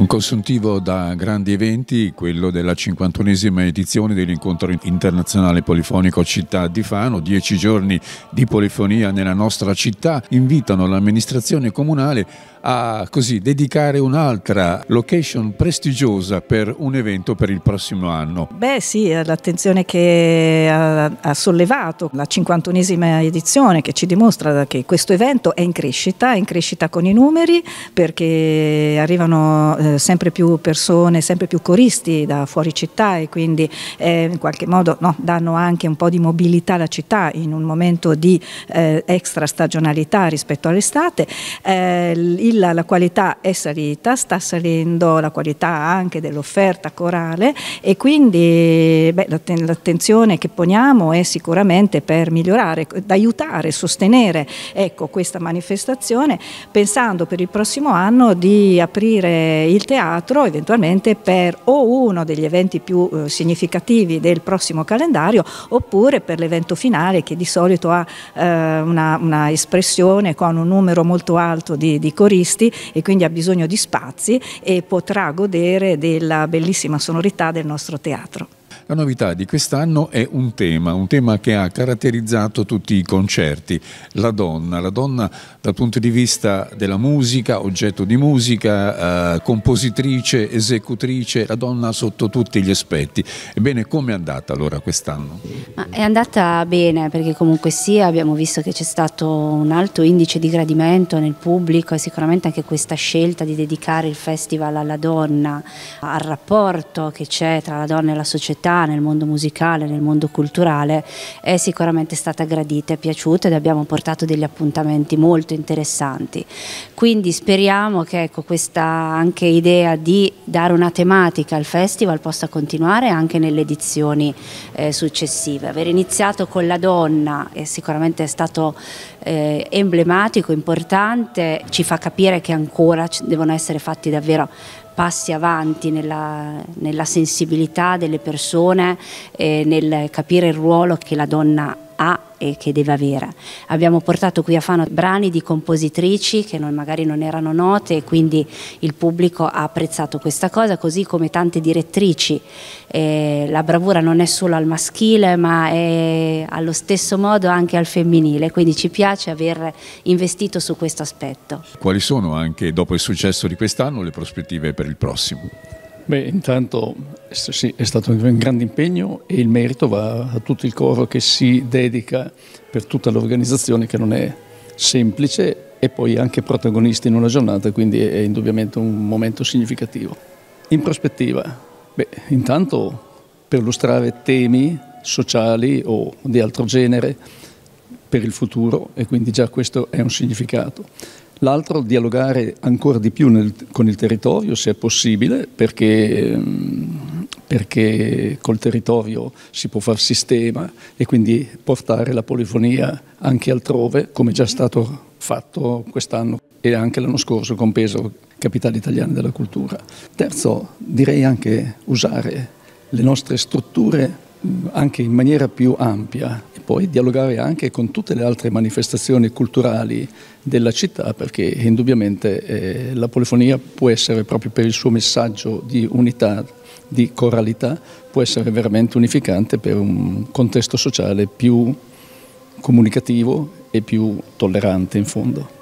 Un consuntivo da grandi eventi, quello della 51esima edizione dell'incontro internazionale polifonico Città di Fano, dieci giorni di polifonia nella nostra città, invitano l'amministrazione comunale a così dedicare un'altra location prestigiosa per un evento per il prossimo anno. Beh sì, eh, l'attenzione che eh, ha sollevato la 51esima edizione che ci dimostra che questo evento è in crescita, è in crescita con i numeri perché arrivano eh, eh, sempre più persone, sempre più coristi da fuori città e quindi eh, in qualche modo no, danno anche un po' di mobilità alla città in un momento di eh, extra stagionalità rispetto all'estate. Eh, il, la qualità è salita, sta salendo la qualità anche dell'offerta corale e quindi l'attenzione che poniamo è sicuramente per migliorare, aiutare, sostenere ecco, questa manifestazione pensando per il prossimo anno di aprire il il teatro eventualmente per o uno degli eventi più eh, significativi del prossimo calendario oppure per l'evento finale che di solito ha eh, una, una, espressione con un numero molto alto di, di, coristi e quindi ha bisogno di spazi e potrà godere della bellissima sonorità del nostro teatro. La novità di quest'anno è un tema, un tema che ha caratterizzato tutti i concerti, la donna, la donna dal punto di vista della musica, oggetto di musica, eh, compositrice, esecutrice, la donna sotto tutti gli aspetti. Ebbene, come è andata allora quest'anno? È andata bene perché comunque sia abbiamo visto che c'è stato un alto indice di gradimento nel pubblico e sicuramente anche questa scelta di dedicare il festival alla donna, al rapporto che c'è tra la donna e la società, nel mondo musicale, nel mondo culturale, è sicuramente stata gradita e piaciuta ed abbiamo portato degli appuntamenti molto interessanti. Quindi speriamo che ecco, questa anche idea di dare una tematica al festival possa continuare anche nelle edizioni eh, successive. Aver iniziato con la donna è sicuramente stato eh, emblematico, importante, ci fa capire che ancora devono essere fatti davvero passi avanti nella, nella sensibilità delle persone, eh, nel capire il ruolo che la donna ha ha e che deve avere. Abbiamo portato qui a Fano brani di compositrici che non, magari non erano note e quindi il pubblico ha apprezzato questa cosa, così come tante direttrici. Eh, la bravura non è solo al maschile ma è allo stesso modo anche al femminile, quindi ci piace aver investito su questo aspetto. Quali sono anche dopo il successo di quest'anno le prospettive per il prossimo? Beh, intanto sì, è stato un grande impegno e il merito va a tutto il coro che si dedica per tutta l'organizzazione che non è semplice e poi anche protagonista in una giornata, quindi è indubbiamente un momento significativo. In prospettiva, beh, intanto per illustrare temi sociali o di altro genere per il futuro e quindi già questo è un significato l'altro dialogare ancora di più nel, con il territorio se è possibile perché, ehm, perché col territorio si può far sistema e quindi portare la polifonia anche altrove come già stato fatto quest'anno e anche l'anno scorso con Peso, capitale italiana della cultura. Terzo, direi anche usare le nostre strutture anche in maniera più ampia, poi dialogare anche con tutte le altre manifestazioni culturali della città perché indubbiamente eh, la polifonia può essere proprio per il suo messaggio di unità, di coralità, può essere veramente unificante per un contesto sociale più comunicativo e più tollerante in fondo.